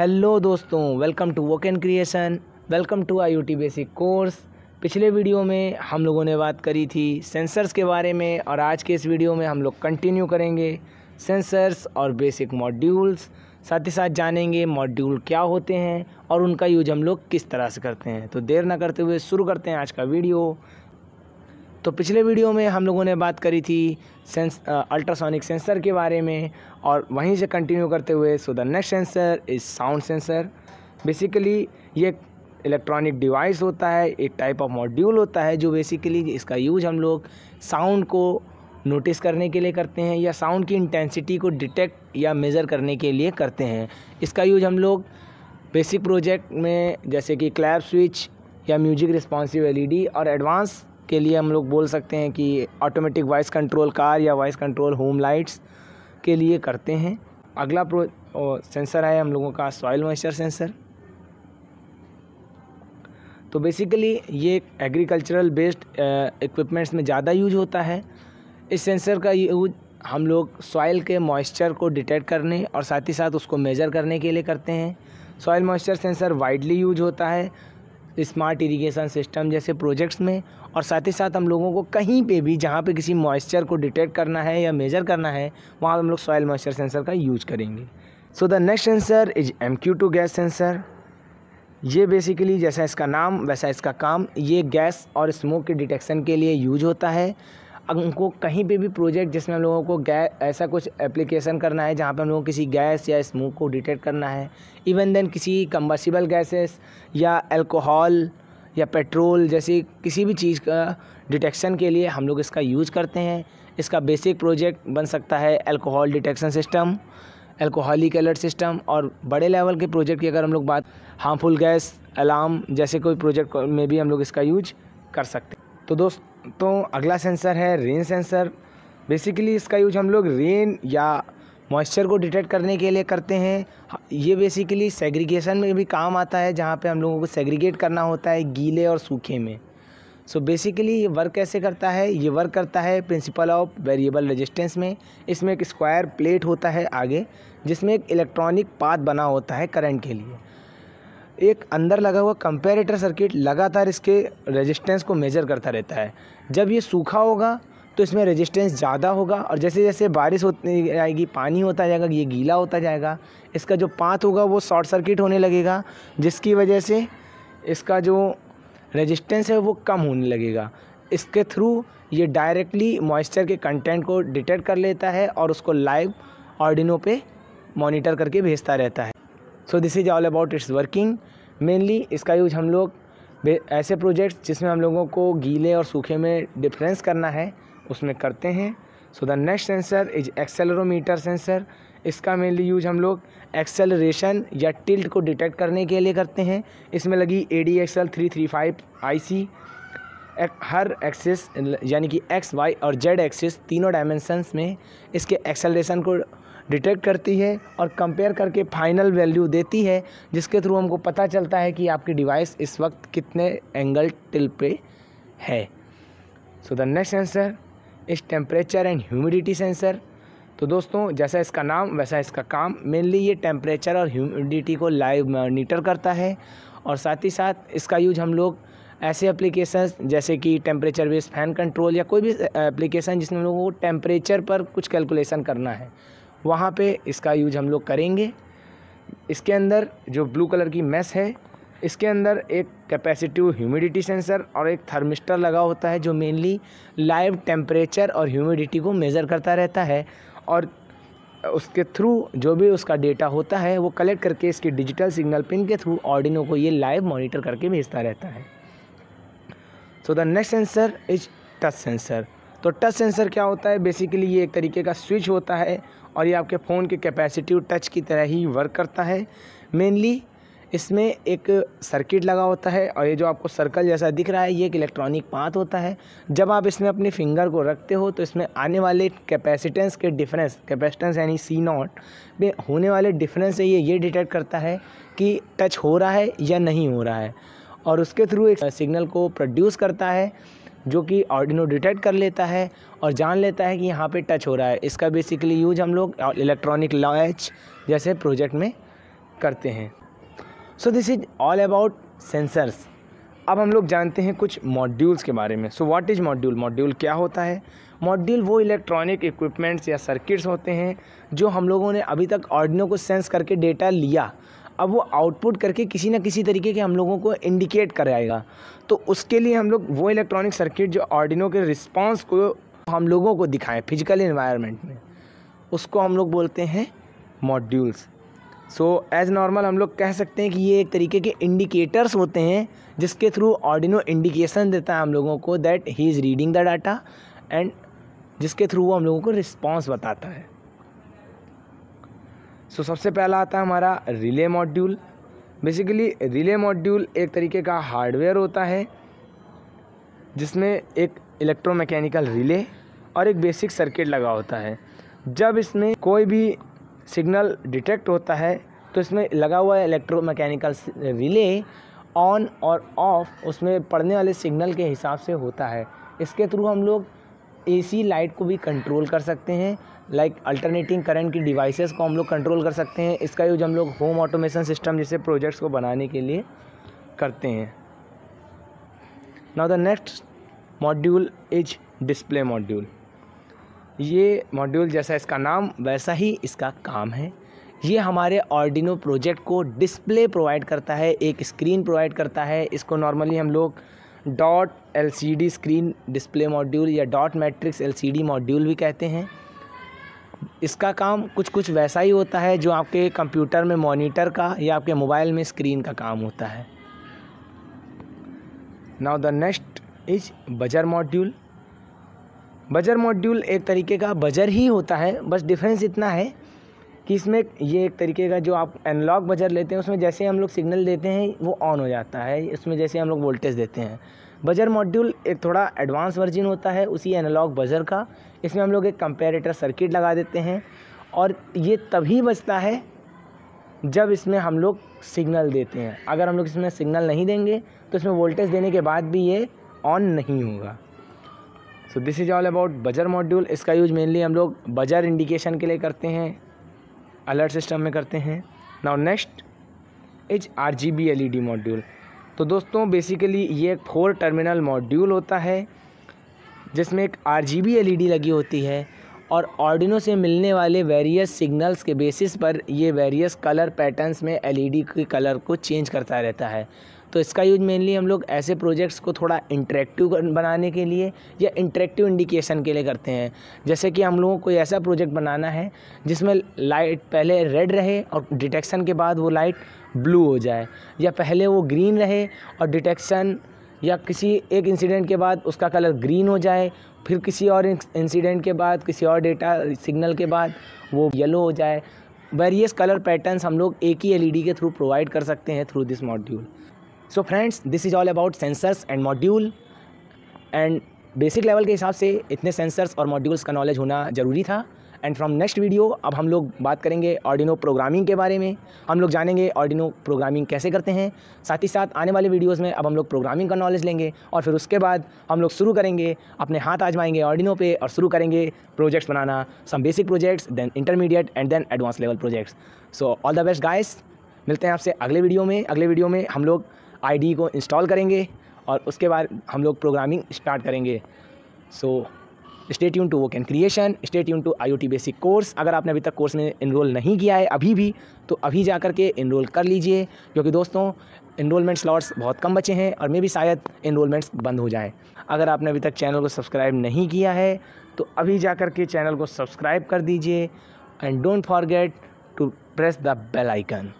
hello दोस्तों welcome to work and creation welcome to I T basic course पिछले video में हम लोगों ने बात करी थी सेंसर्स के बारे में और आज के इस वीडियो में हम लोग कंटिन्यू करेंगे सेंसर्स और बेसिक मॉड्यूल्स साथ ही साथ जानेंगे मॉड्यूल क्या होते हैं और उनका यूज हम लोग किस तरह से करते हैं तो देर ना करते हुए शुरू करते हैं आज का वीडियो तो पिछले वीडियो में हम लोगों ने बात करी थी सेंस अल्ट्रासोनिक सेंसर के बारे में और वहीं से कंटिन्यू करते हुए so the next sensor is sound sensor basically ये इलेक्ट्रॉनिक डिवाइस होता है एक टाइप ऑफ मॉड्यूल होता है जो बेसिकली इसका यूज हम लोग साउंड को नोटिस करने के लिए करते हैं या साउंड की इंटेंसिटी को डिटेक्ट या मेज़र करने के लिए करते हैं इसका यूज हम लोग बेसिक प्रोजेक्ट में जैसे कि क्लैप स्विच या म्यूजिक रिस्पॉन्सिव एलईडी और एडवांस के लिए हम लोग बोल सकते हैं कि ऑटोमेटिक वॉइस कंट्रोल कार या वॉइस कंट्रोल होम लाइट्स के लिए करते हैं अगला प्रो सेंसर है हम लोगों का सॉइल मॉइस्चर सेंसर तो बेसिकली ये एग्रीकल्चरल बेस्ड इक्विपमेंट्स में ज़्यादा यूज होता है इस सेंसर का यूज हम लोग सॉइल के मॉइस्चर को डिटेक्ट करने और साथ ही साथ उसको मेज़र करने के लिए करते हैं soil moisture sensor widely use होता है स्मार्ट इरिगेशन सिस्टम जैसे प्रोजेक्ट्स में और साथ ही साथ हम लोगों को कहीं पे भी जहाँ पे किसी मॉइस्चर को डिटेक्ट करना है या मेजर करना है वहाँ हम लोग सॉयल मॉइस्चर सेंसर का यूज करेंगे so the next sensor is M Q two gas sensor ये बेसिकली जैसा इसका नाम वैसा इसका काम ये गैस और स्मोक के डिटेक्शन के लिए यूज होता है उनको कहीं पे भी प्रोजेक्ट जिसमें हम लोगों को गैस ऐसा कुछ एप्लीकेशन करना है जहाँ पे हम लोगों को किसी गैस या स्मोक को डिटेक्ट करना है इवन देन किसी कम्बर्सिबल गैसेस या अल्कोहल या पेट्रोल जैसी किसी भी चीज़ का डिटेक्शन के लिए हम लोग इसका यूज़ करते हैं इसका बेसिक प्रोजेक्ट बन सकता है alcohol detection system alcoholic alert system और बड़े लेवल के प्रोजेक्ट की अगर हम लोग बात हार्मफुल गैस अलार्म जैसे कोई प्रोजेक्ट में भी हम लोग इसका यूज कर सकते हैं तो दोस्त तो अगला सेंसर है रेन सेंसर बेसिकली इसका यूज हम लोग रेन या मॉइस्चर को डिटेक्ट करने के लिए करते हैं ये बेसिकली सेग्रीगेशन में भी काम आता है जहाँ पे हम लोगों को सेग्रीगेट करना होता है गीले और सूखे में सो so बेसिकली ये वर्क कैसे करता है ये वर्क करता है प्रिंसिपल ऑफ वेरिएबल रेजिस्टेंस में इसमें एक स्क्वायर प्लेट होता है आगे जिसमें एक इलेक्ट्रॉनिक पाथ बना होता है करंट के लिए एक अंदर लगा हुआ कंपेरेटर सर्किट लगातार इसके रेजिस्टेंस को मेजर करता रहता है जब ये सूखा होगा तो इसमें रेजिस्टेंस ज़्यादा होगा और जैसे जैसे बारिश होती जाएगी पानी होता जाएगा ये गीला होता जाएगा इसका जो पात होगा वो शॉर्ट सर्किट होने लगेगा जिसकी वजह से इसका जो रेजिस्टेंस है वो कम होने लगेगा इसके थ्रू ये डायरेक्टली मॉइस्चर के कंटेंट को डिटेक्ट कर लेता है और उसको लाइव ऑर्डिनो पे मॉनिटर करके भेजता रहता है so this is all about its working mainly इसका यूज हम लोग ऐसे प्रोजेक्ट्स जिसमें हम लोगों को गीले और सूखे में डिफरेंस करना है उसमें करते हैं so the next sensor is accelerometer sensor इसका मेनली यूज हम लोग एक्सेलरेशन या टिल्ट को डिटेक्ट करने के लिए करते हैं इसमें लगी A D XL three three five I C हर एक्सिस यानी कि एक्स वाई और जेड एक्सिस तीनों डायमेंशंस में इसके एक्सेलरेशन को डिटेक्ट करती है और कंपेयर करके फाइनल वैल्यू देती है जिसके थ्रू हमको पता चलता है कि आपकी डिवाइस इस वक्त कितने एंगल टिल पे है so the next sensor is temperature and humidity sensor तो दोस्तों जैसा इसका नाम वैसा इसका काम मेनली ये टेम्परेचर और ह्यूमिडिटी को लाइव मॉनिटर करता है और साथ ही साथ इसका यूज हम लोग ऐसे एप्लीकेशन जैसे कि टेम्परेचर बेस्ड फैन कंट्रोल या कोई भी एप्लीकेशन जिसमें हम लोगों को टेम्परेचर पर कुछ कैलकुलेशन करना है वहाँ पे इसका यूज हम लोग करेंगे इसके अंदर जो ब्लू कलर की मेस है इसके अंदर एक कैपेसिटिव ह्यूमिडिटी सेंसर और एक थर्मिस्टर लगा होता है जो मेनली लाइव टेम्परेचर और ह्यूमिडिटी को मेज़र करता रहता है और उसके थ्रू जो भी उसका डेटा होता है वो कलेक्ट करके इसके डिजिटल सिग्नल पिन के थ्रू ऑर्डिनो को ये लाइव मॉनिटर करके भेजता रहता है so the next sensor is touch sensor तो टच सेंसर क्या होता है बेसिकली ये एक तरीके का स्विच होता है और ये आपके फ़ोन के कैपेसिटिव टच की तरह ही वर्क करता है मेनली इसमें एक सर्किट लगा होता है और ये जो आपको सर्कल जैसा दिख रहा है ये एक इलेक्ट्रॉनिक पाथ होता है जब आप इसमें अपने फिंगर को रखते हो तो इसमें आने वाले कैपेसिटेंस के डिफरेंस कैपेसिटेंस यानी सी नॉट में होने वाले डिफरेंस से ये ये डिटेक्ट करता है कि टच हो रहा है या नहीं हो रहा है और उसके थ्रू एक सिग्नल को प्रोड्यूस करता है जो कि ऑर्डिनो डिटेक्ट कर लेता है और जान लेता है कि यहाँ पे टच हो रहा है इसका बेसिकली यूज हम लोग इलेक्ट्रॉनिक लॉच जैसे प्रोजेक्ट में करते हैं so this is all about sensors अब हम लोग जानते हैं कुछ मॉड्यूल्स के बारे में so what is module module क्या होता है मॉड्यूल वो इलेक्ट्रॉनिक इक्विपमेंट्स या सर्किट्स होते हैं जो हम लोगों ने अभी तक ऑर्डिनो को सेंस करके डेटा लिया अब वो आउटपुट करके किसी ना किसी तरीके के हम लोगों को इंडिकेट कराएगा तो उसके लिए हम लोग वो इलेक्ट्रॉनिक सर्किट जो ऑर्डिनो के रिस्पॉन्स को हम लोगों को दिखाएं फिजिकल इन्वायरमेंट में उसको हम लोग बोलते हैं मॉड्यूल्स सो एज़ नॉर्मल हम लोग कह सकते हैं कि ये एक तरीके के इंडिकेटर्स होते हैं जिसके थ्रू ऑर्डिनो इंडिकेशन देता है हम लोगों को that he is reading the data and जिसके थ्रू वो हम लोगों को रिस्पॉन्स बताता है सो सबसे पहला आता है हमारा relay module basically relay module एक तरीके का हार्डवेयर होता है जिसमें एक इलेक्ट्रोमैकेनिकल रिले और एक बेसिक सर्किट लगा होता है जब इसमें कोई भी सिग्नल डिटेक्ट होता है तो इसमें लगा हुआ इलेक्ट्रोमैकेनिकल रिले ऑन और ऑफ उसमें पड़ने वाले सिग्नल के हिसाब से होता है इसके थ्रू हम लोग एसी लाइट को भी कंट्रोल कर सकते हैं लाइक अल्टरनेटिंग करंट की डिवाइसेस को हम लोग कंट्रोल कर सकते हैं इसका यूज हम लोग होम ऑटोमेशन सिस्टम जैसे प्रोजेक्ट्स को बनाने के लिए करते हैं now the next module is display module ये मॉड्यूल जैसा इसका नाम वैसा ही इसका काम है ये हमारे ऑर्डिनो प्रोजेक्ट को डिस्प्ले प्रोवाइड करता है एक स्क्रीन प्रोवाइड करता है इसको नॉर्मली हम लोग dot LCD screen display module या डॉट मैट्रिक्स एलसीडी मॉड्यूल भी कहते हैं इसका काम कुछ कुछ वैसा ही होता है जो आपके कंप्यूटर में मॉनिटर का या आपके मोबाइल में स्क्रीन का काम होता है now the next is buzzer module buzzer module एक तरीके का बजर ही होता है बस डिफरेंस इतना है कि इसमें ये एक तरीके का जो आप एनालॉग बजर लेते हैं उसमें जैसे हम लोग सिग्नल देते हैं वो ऑन हो जाता है उसमें जैसे हम लोग वोल्टेज देते हैं बजर मॉड्यूल एक थोड़ा एडवांस वर्जन होता है उसी एनालॉग बजर का इसमें हम लोग एक कंपेरेटर सर्किट लगा देते हैं और ये तभी बचता है जब इसमें हम लोग सिग्नल देते हैं अगर हम लोग इसमें सिग्नल नहीं देंगे तो इसमें वोल्टेज देने के बाद भी ये ऑन नहीं होगा so this is all about buzzer module इसका यूज मेनली हम लोग बजर इंडिकेशन के लिए करते हैं अलर्ट सिस्टम में करते हैं now next is R G B L E D module तो दोस्तों बेसिकली ये एक फोर टर्मिनल मॉड्यूल होता है जिसमें एक आर जी बी एल लगी होती है और ऑर्डिनो से मिलने वाले वेरियस सिग्नल्स के बेसिस पर ये वेरियस कलर पैटर्न्स में एलईडी के कलर को चेंज करता रहता है तो इसका यूज मेनली हम लोग ऐसे प्रोजेक्ट्स को थोड़ा इंटरेक्टिव बनाने के लिए या इंटरेक्टिव इंडिकेशन के लिए करते हैं जैसे कि हम लोगों को ऐसा प्रोजेक्ट बनाना है जिसमें लाइट पहले रेड रहे और डिटेक्शन के बाद वो लाइट ब्लू हो जाए या पहले वो ग्रीन रहे और डिटेक्शन या किसी एक इंसिडेंट के बाद उसका कलर ग्रीन हो जाए फिर किसी और इंसिडेंट के बाद किसी और डेटा सिग्नल के बाद वो येलो हो जाए वेरियस कलर पैटर्न्स हम लोग एक ही एलईडी के थ्रू प्रोवाइड कर सकते हैं through this module so friends this is all about sensors and module and basic level के हिसाब से इतने सेंसर्स और मॉड्यूल्स का नॉलेज होना ज़रूरी था एंड फ्रॉम नेक्स्ट वीडियो अब हम लोग बात करेंगे ऑर्डिनो प्रोग्रामिंग के बारे में हम लोग जानेंगे ऑर्डिनो प्रोग्रामिंग कैसे करते हैं साथ ही साथ आने वाले वीडियोज़ में अब हम लोग प्रोग्रामिंग का नॉलेज लेंगे और फिर उसके बाद हम लोग शुरू करेंगे अपने हाथ आजमाएंगे ऑर्डिनो पे और शुरू करेंगे प्रोजेक्ट्स बनाना some basic projects then intermediate and then advance level projects so all the best guys मिलते हैं आपसे अगले वीडियो में अगले वीडियो में हम लोग आई को इंस्टॉल करेंगे और उसके बाद हम लोग प्रोग्रामिंग स्टार्ट करेंगे सो so, स्टेट यून two work and creation state यून टू आई बेसिक कोर्स अगर आपने अभी तक कोर्स में इनरोल नहीं किया है अभी भी तो अभी जा कर के इनरोल कर लीजिए क्योंकि दोस्तों इनरोलमेंट स्लॉट्स बहुत कम बचे हैं और मे भी शायद इनरोलमेंट्स बंद हो जाएँ अगर आपने अभी तक चैनल को सब्सक्राइब नहीं किया है तो अभी जा कर के चैनल को सब्सक्राइब कर दीजिए and don't forget to press the bell icon